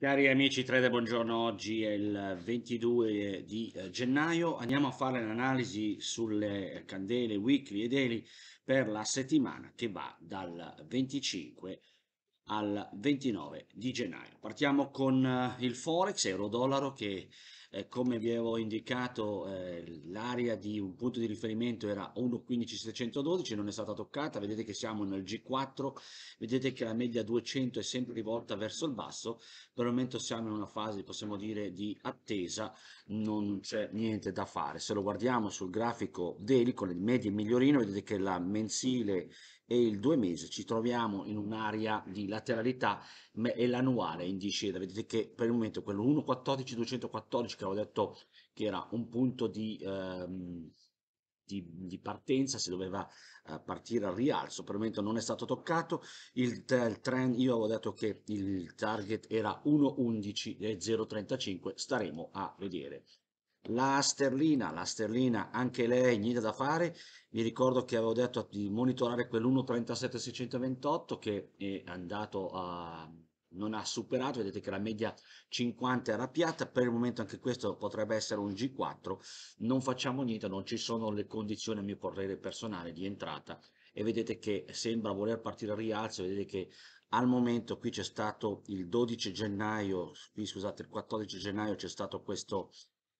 Cari amici trader, buongiorno. Oggi è il 22 di eh, gennaio. Andiamo a fare l'analisi sulle candele weekly e daily per la settimana che va dal 25 al 29 di gennaio. Partiamo con eh, il Forex, euro-dollaro che eh, come vi avevo indicato, eh, l'area di un punto di riferimento era 1.15712, non è stata toccata, vedete che siamo nel G4, vedete che la media 200 è sempre rivolta verso il basso, per il momento siamo in una fase, possiamo dire, di attesa, non c'è niente da fare. Se lo guardiamo sul grafico daily con le medie migliorino, vedete che la mensile e il 2 mese ci troviamo in un'area di lateralità e l'annuale in discesa vedete che per il momento quello 1.14 214 che avevo detto che era un punto di, ehm, di, di partenza si doveva eh, partire al rialzo per il momento non è stato toccato il, il trend io avevo detto che il target era 1.11 e 0.35 staremo a vedere la sterlina, la sterlina anche lei niente da fare, vi ricordo che avevo detto di monitorare quell'1.37628 che è andato a, non ha superato, vedete che la media 50 era piatta, per il momento anche questo potrebbe essere un G4, non facciamo niente, non ci sono le condizioni a mio parere personale di entrata e vedete che sembra voler partire il rialzo, vedete che al momento qui c'è stato il 12 gennaio, qui scusate il 14 gennaio c'è stato questo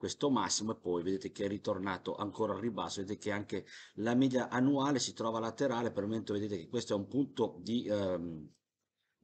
questo massimo e poi vedete che è ritornato ancora al ribasso, vedete che anche la media annuale si trova laterale, per il momento vedete che questo è un punto di, ehm,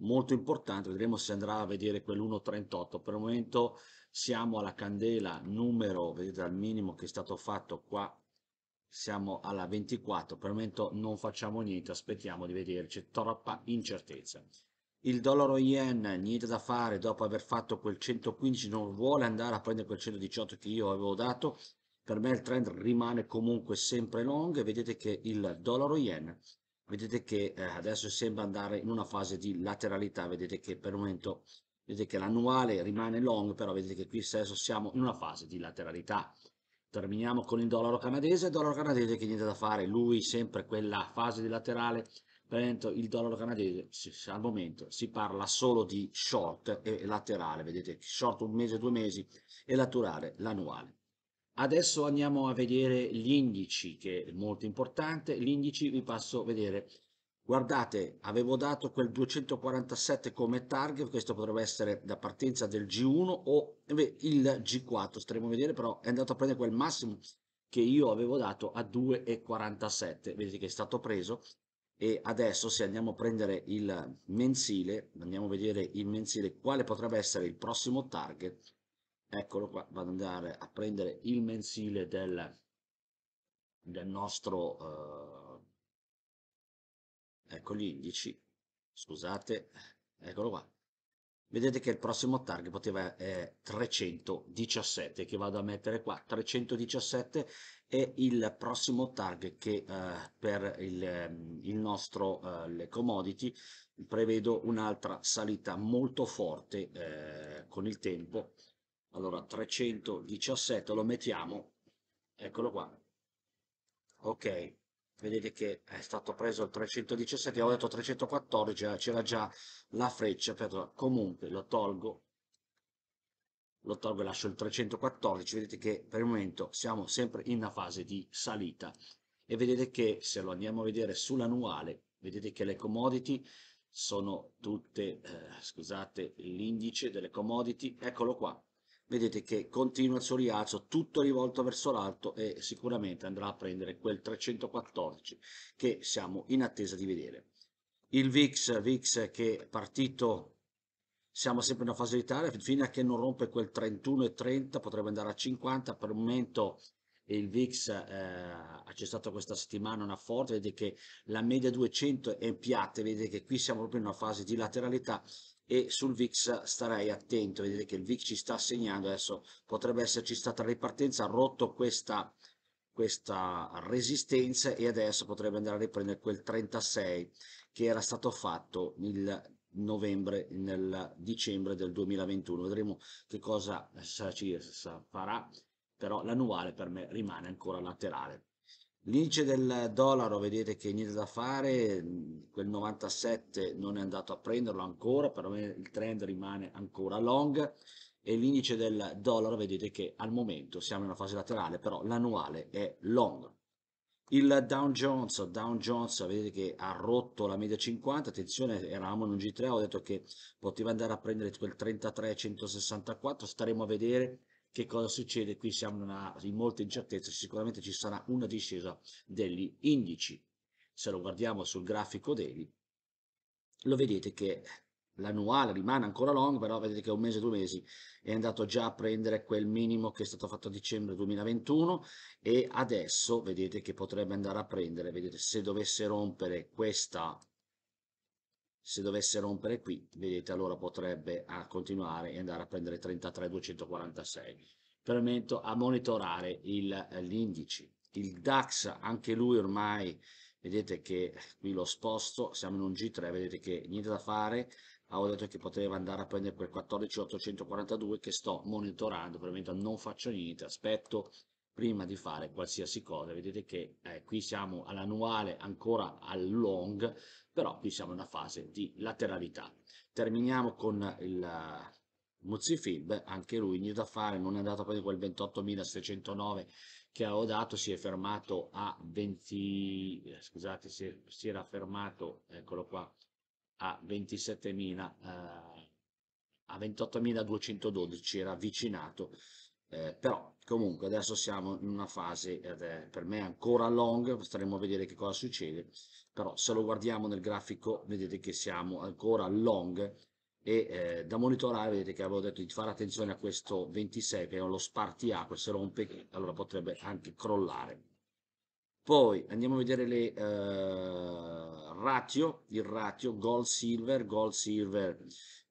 molto importante, vedremo se andrà a vedere quell'1.38, per il momento siamo alla candela numero, vedete al minimo che è stato fatto qua, siamo alla 24, per il momento non facciamo niente, aspettiamo di vederci, troppa incertezza il dollaro yen niente da fare dopo aver fatto quel 115 non vuole andare a prendere quel 118 che io avevo dato per me il trend rimane comunque sempre long vedete che il dollaro yen vedete che eh, adesso sembra andare in una fase di lateralità vedete che per il momento vedete che l'annuale rimane long però vedete che qui adesso siamo in una fase di lateralità terminiamo con il dollaro canadese dollaro canadese che niente da fare lui sempre quella fase di laterale per esempio il dollaro canadese al momento si parla solo di short e laterale, vedete short un mese, due mesi e laterale l'annuale. Adesso andiamo a vedere gli indici che è molto importante, gli indici vi passo a vedere, guardate avevo dato quel 247 come target, questo potrebbe essere da partenza del G1 o il G4, staremo a vedere però è andato a prendere quel massimo che io avevo dato a 2,47, vedete che è stato preso e adesso se andiamo a prendere il mensile, andiamo a vedere il mensile, quale potrebbe essere il prossimo target, eccolo qua, vado ad andare a prendere il mensile del, del nostro, eh, ecco gli indici, scusate, eccolo qua, vedete che il prossimo target poteva eh, 317 che vado a mettere qua 317 è il prossimo target che eh, per il, ehm, il nostro eh, le commodity prevedo un'altra salita molto forte eh, con il tempo allora 317 lo mettiamo eccolo qua ok vedete che è stato preso il 317 ho detto 314 eh, c'era già la freccia però comunque lo tolgo lo tolgo e lascio il 314 vedete che per il momento siamo sempre in una fase di salita e vedete che se lo andiamo a vedere sull'annuale vedete che le commodity sono tutte eh, scusate l'indice delle commodity eccolo qua vedete che continua il suo rialzo tutto rivolto verso l'alto e sicuramente andrà a prendere quel 314 che siamo in attesa di vedere il VIX, VIX che è partito siamo sempre in una fase di tale fino a che non rompe quel 31,30 potrebbe andare a 50 per un momento il VIX eh, c'è stata questa settimana una forte, vedete che la media 200 è in piatta vedete che qui siamo proprio in una fase di lateralità e sul VIX starei attento, vedete che il VIX ci sta segnando, adesso potrebbe esserci stata ripartenza, ha rotto questa, questa resistenza e adesso potrebbe andare a riprendere quel 36 che era stato fatto nel novembre, nel dicembre del 2021, vedremo che cosa ci farà, però l'annuale per me rimane ancora laterale. L'indice del dollaro, vedete che niente da fare, quel 97 non è andato a prenderlo ancora, però il trend rimane ancora long e l'indice del dollaro, vedete che al momento siamo in una fase laterale, però l'annuale è long. Il Dow Jones, Dow Jones, vedete che ha rotto la media 50, attenzione, eravamo in un G3, ho detto che poteva andare a prendere quel 33,164, staremo a vedere che cosa succede? Qui siamo in, una, in molte incertezze, sicuramente ci sarà una discesa degli indici. Se lo guardiamo sul grafico daily, lo vedete che l'annuale rimane ancora long, però vedete che un mese, due mesi è andato già a prendere quel minimo che è stato fatto a dicembre 2021 e adesso vedete che potrebbe andare a prendere, vedete se dovesse rompere questa se dovesse rompere qui, vedete, allora potrebbe ah, continuare e andare a prendere 33,246. Permetto a monitorare eh, l'indice. Il, il DAX, anche lui ormai, vedete che qui lo sposto, siamo in un G3, vedete che niente da fare, avevo ah, detto che poteva andare a prendere quel 14,842 che sto monitorando, probabilmente non faccio niente, aspetto prima di fare qualsiasi cosa. Vedete che eh, qui siamo all'annuale, ancora al long, però qui siamo in una fase di lateralità. Terminiamo con il eh, Muzifib, anche lui niente da fare, non è andato poi di quel 28.609 che avevo dato, si è fermato a 20, eh, scusate, si, è, si era fermato, eccolo qua, a 27.000, eh, a 28.212, era avvicinato, eh, però comunque adesso siamo in una fase ed è per me ancora long, staremo a vedere che cosa succede, però se lo guardiamo nel grafico vedete che siamo ancora long e eh, da monitorare vedete che avevo detto di fare attenzione a questo 26 che è lo spartiacque, se rompe allora potrebbe anche crollare. Poi andiamo a vedere le eh, ratio, il ratio gold silver, gold silver,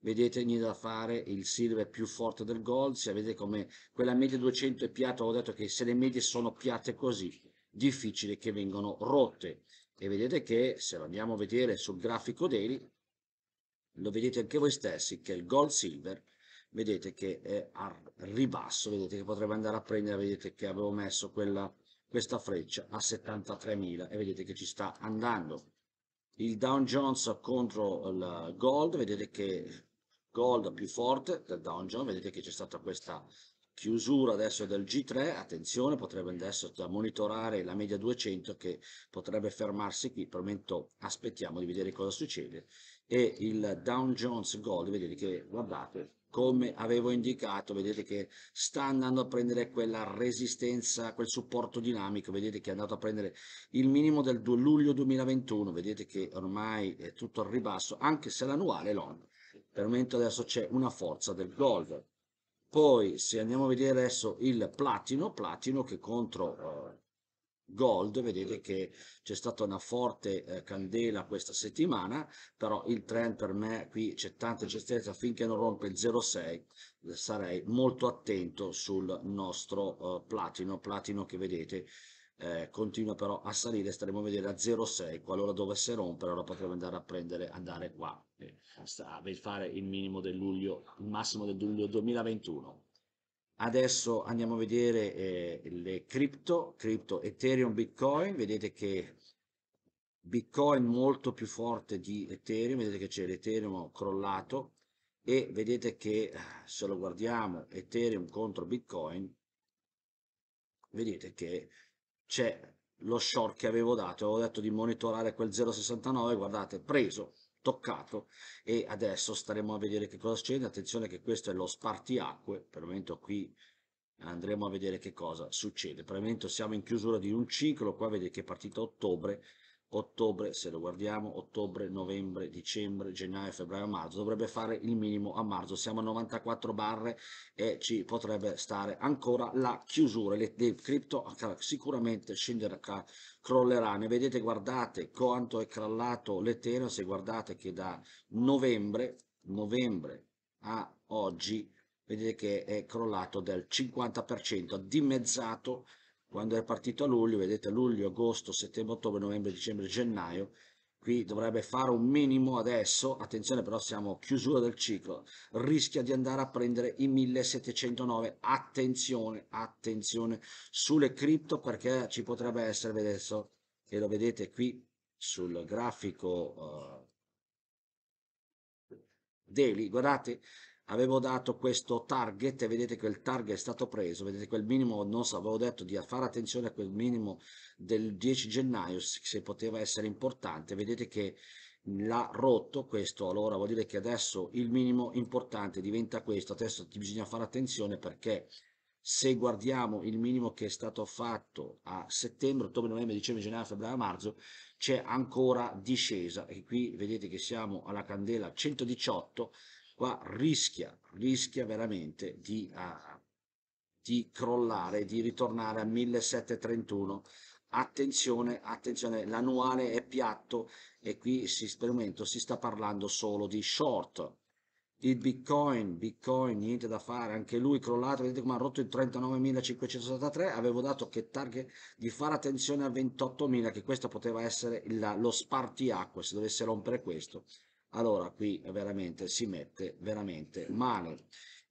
vedete niente da fare, il silver è più forte del gold, se avete come quella media 200 è piatta, ho detto che se le medie sono piatte così, difficile che vengano rotte. E vedete che se lo andiamo a vedere sul grafico daily, lo vedete anche voi stessi che il gold silver vedete che è a ribasso, vedete che potrebbe andare a prendere, vedete che avevo messo quella questa freccia a 73.000 e vedete che ci sta andando. Il Dow Jones contro il Gold, vedete che Gold più forte del Dow Jones, vedete che c'è stata questa chiusura adesso del G3, attenzione potrebbe adesso da monitorare la media 200 che potrebbe fermarsi qui, per il momento aspettiamo di vedere cosa succede e il Dow Jones Gold, vedete che guardate come avevo indicato vedete che sta andando a prendere quella resistenza quel supporto dinamico vedete che è andato a prendere il minimo del 2 luglio 2021 vedete che ormai è tutto al ribasso anche se l'annuale è long per il momento adesso c'è una forza del gold poi se andiamo a vedere adesso il platino platino che contro eh, gold, vedete che c'è stata una forte eh, candela questa settimana, però il trend per me qui c'è tanta mm. certezza finché non rompe il 0,6 eh, sarei molto attento sul nostro eh, platino, platino che vedete eh, continua però a salire, staremo a vedere a 0,6, qualora dovesse rompere, allora potremmo andare a prendere, andare qua, eh, a fare il minimo del luglio, il massimo del luglio 2021. Adesso andiamo a vedere eh, le cripto, cripto Ethereum, Bitcoin, vedete che Bitcoin molto più forte di Ethereum, vedete che c'è l'Ethereum crollato e vedete che eh, se lo guardiamo Ethereum contro Bitcoin, vedete che c'è lo short che avevo dato, avevo detto di monitorare quel 0,69, guardate, preso, toccato e adesso staremo a vedere che cosa succede, attenzione che questo è lo spartiacque, per il momento qui andremo a vedere che cosa succede, per il momento siamo in chiusura di un ciclo, qua vedete che è partito ottobre ottobre, se lo guardiamo, ottobre, novembre, dicembre, gennaio, febbraio, marzo, dovrebbe fare il minimo a marzo, siamo a 94 barre e ci potrebbe stare ancora la chiusura, le, le cripto ah, sicuramente scenderà, crollerà, ne vedete, guardate quanto è crollato l'Ethereum, se guardate che da novembre, novembre a oggi, vedete che è crollato del 50%, dimezzato quando è partito a luglio, vedete luglio, agosto, settembre, ottobre, novembre, dicembre, gennaio, qui dovrebbe fare un minimo adesso, attenzione però siamo a chiusura del ciclo, rischia di andare a prendere i 1709, attenzione, attenzione sulle cripto perché ci potrebbe essere adesso, e lo vedete qui sul grafico uh, daily, guardate avevo dato questo target e vedete quel target è stato preso, vedete quel minimo, non so, avevo detto di fare attenzione a quel minimo del 10 gennaio se poteva essere importante, vedete che l'ha rotto questo, allora vuol dire che adesso il minimo importante diventa questo, adesso bisogna fare attenzione perché se guardiamo il minimo che è stato fatto a settembre, ottobre, novembre, dicembre, gennaio, febbraio, marzo, c'è ancora discesa e qui vedete che siamo alla candela 118 qua rischia, rischia veramente di, uh, di crollare, di ritornare a 1731. Attenzione, attenzione, l'annuale è piatto e qui si sperimento, si sta parlando solo di short. Il Bitcoin, Bitcoin, niente da fare, anche lui crollato, vedete come ha rotto il 39.573, avevo dato che target di fare attenzione a 28.000, che questo poteva essere la, lo spartiacque se dovesse rompere questo allora qui veramente si mette veramente male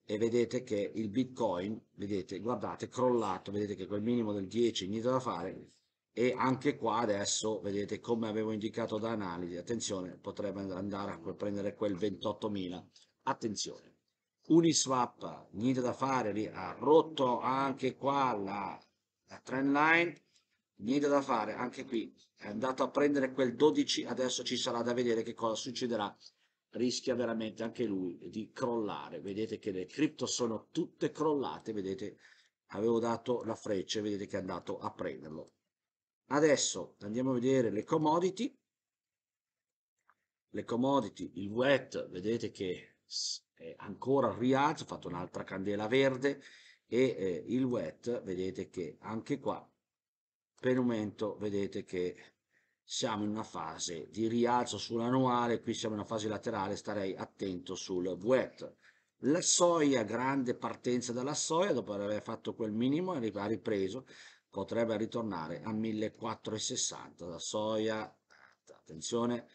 e vedete che il bitcoin vedete guardate crollato vedete che quel minimo del 10 niente da fare e anche qua adesso vedete come avevo indicato da analisi attenzione potrebbe andare a prendere quel 28.000 attenzione uniswap niente da fare lì ha rotto anche qua la, la trend line niente da fare, anche qui è andato a prendere quel 12, adesso ci sarà da vedere che cosa succederà, rischia veramente anche lui di crollare, vedete che le cripto sono tutte crollate, vedete avevo dato la freccia, vedete che è andato a prenderlo. Adesso andiamo a vedere le commodity, le commodity, il wet, vedete che è ancora rialzo, ha fatto un'altra candela verde e eh, il wet, vedete che anche qua per il momento vedete che siamo in una fase di rialzo sull'annuale, qui siamo in una fase laterale, starei attento sul VET. La soia, grande partenza dalla soia, dopo aver fatto quel minimo, ha ripreso, potrebbe ritornare a 1460. La soia, attenzione,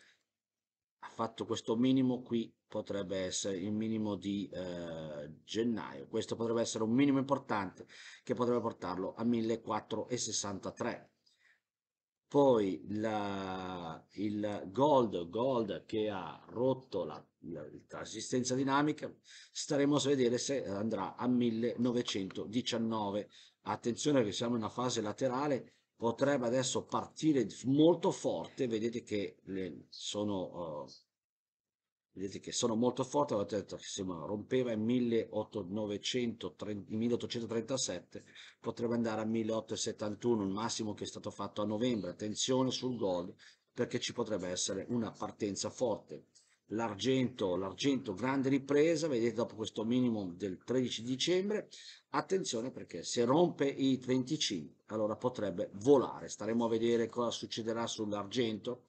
ha fatto questo minimo qui potrebbe essere il minimo di eh, gennaio. Questo potrebbe essere un minimo importante che potrebbe portarlo a 1463. Poi la, il gold, gold che ha rotto la, la, la resistenza dinamica, staremo a vedere se andrà a 1919. Attenzione che siamo in una fase laterale, potrebbe adesso partire molto forte, vedete che le, sono... Uh, vedete che sono molto forte, avete detto che si rompeva in 1837, potrebbe andare a 1871, il massimo che è stato fatto a novembre, attenzione sul gol perché ci potrebbe essere una partenza forte. L'argento, l'argento, grande ripresa, vedete dopo questo minimo del 13 dicembre, attenzione perché se rompe i 25 allora potrebbe volare, staremo a vedere cosa succederà sull'argento,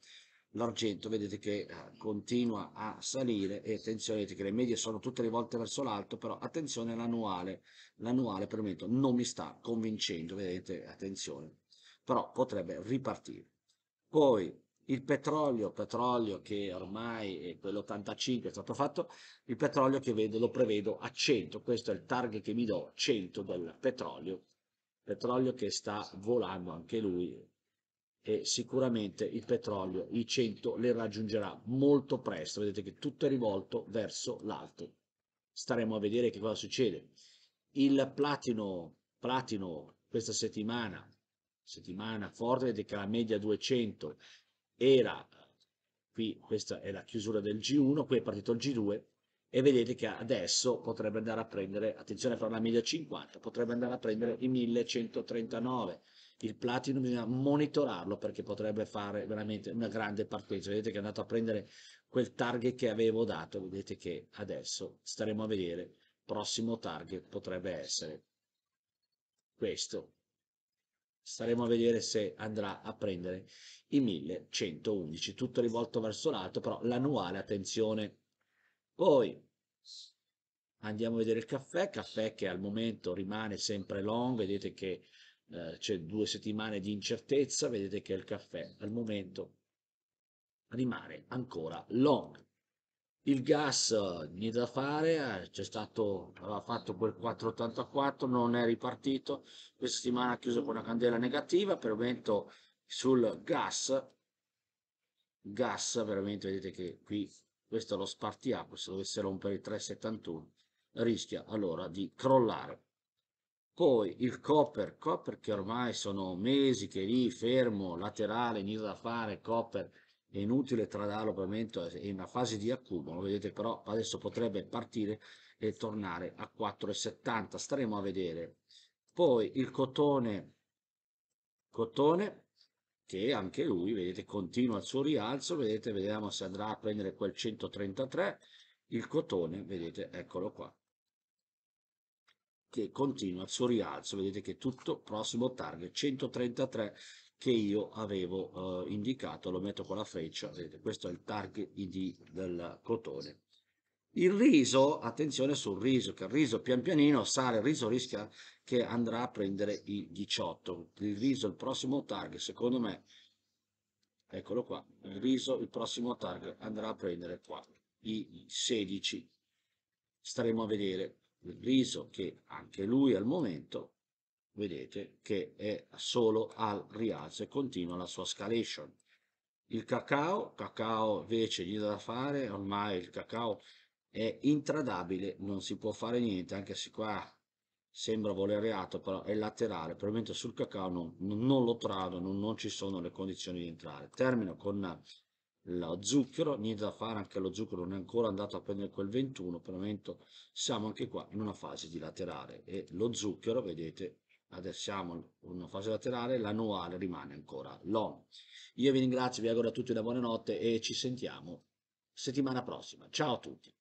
l'argento vedete che eh, continua a salire e attenzione che le medie sono tutte rivolte verso l'alto però attenzione l'annuale l'annuale per il momento non mi sta convincendo vedete attenzione però potrebbe ripartire poi il petrolio petrolio che ormai è quello quell'85 è stato fatto il petrolio che vedo lo prevedo a 100 questo è il target che mi do 100 del petrolio petrolio che sta volando anche lui e sicuramente il petrolio i 100 le raggiungerà molto presto, vedete che tutto è rivolto verso l'alto. Staremo a vedere che cosa succede. Il platino, platino questa settimana, settimana forte, vedete che la media 200 era, qui questa è la chiusura del G1, qui è partito il G2, e vedete che adesso potrebbe andare a prendere, attenzione fra la media 50, potrebbe andare a prendere i 1139, il platino bisogna monitorarlo perché potrebbe fare veramente una grande partenza. Vedete che è andato a prendere quel target che avevo dato, vedete che adesso staremo a vedere, prossimo target potrebbe essere questo. Staremo a vedere se andrà a prendere i 1111, tutto rivolto verso l'alto, però l'annuale, attenzione. Poi andiamo a vedere il caffè, caffè che al momento rimane sempre long, vedete che eh, c'è due settimane di incertezza, vedete che il caffè al momento rimane ancora long. Il gas, eh, niente da fare, eh, c'è stato, aveva fatto quel 4,84, non è ripartito, questa settimana ha chiuso con una candela negativa, per il momento sul gas, gas veramente vedete che qui, questo è lo spartiacque, se dovesse rompere il 3,71 rischia allora di crollare. Poi il copper, copper che ormai sono mesi che lì fermo, laterale, niente da fare, copper è inutile tradarlo, ovviamente è in una fase di accumulo, vedete però adesso potrebbe partire e tornare a 4,70, staremo a vedere. Poi il cotone, cotone che anche lui, vedete, continua il suo rialzo, vedete, vediamo se andrà a prendere quel 133, il cotone, vedete, eccolo qua, che continua sul rialzo, vedete che tutto prossimo target 133 che io avevo eh, indicato, lo metto con la freccia, vedete questo è il target ID del cotone. Il riso, attenzione sul riso, che il riso pian pianino sale, il riso rischia che andrà a prendere i 18, il riso il prossimo target secondo me, eccolo qua, il riso il prossimo target andrà a prendere qua i 16, staremo a vedere il riso che anche lui al momento vedete che è solo al rialzo e continua la sua scalation. Il cacao, cacao invece gli da fare, ormai il cacao è intradabile, non si può fare niente, anche se qua sembra voler reato, però è laterale, probabilmente sul cacao non, non lo tradano, non ci sono le condizioni di entrare. Termino con lo zucchero, niente da fare, anche lo zucchero non è ancora andato a prendere quel 21, per il momento siamo anche qua in una fase di laterale e lo zucchero, vedete, adesso siamo in una fase laterale, l'annuale rimane ancora l'ONU. Io vi ringrazio, vi auguro a tutti una buona notte e ci sentiamo settimana prossima. Ciao a tutti!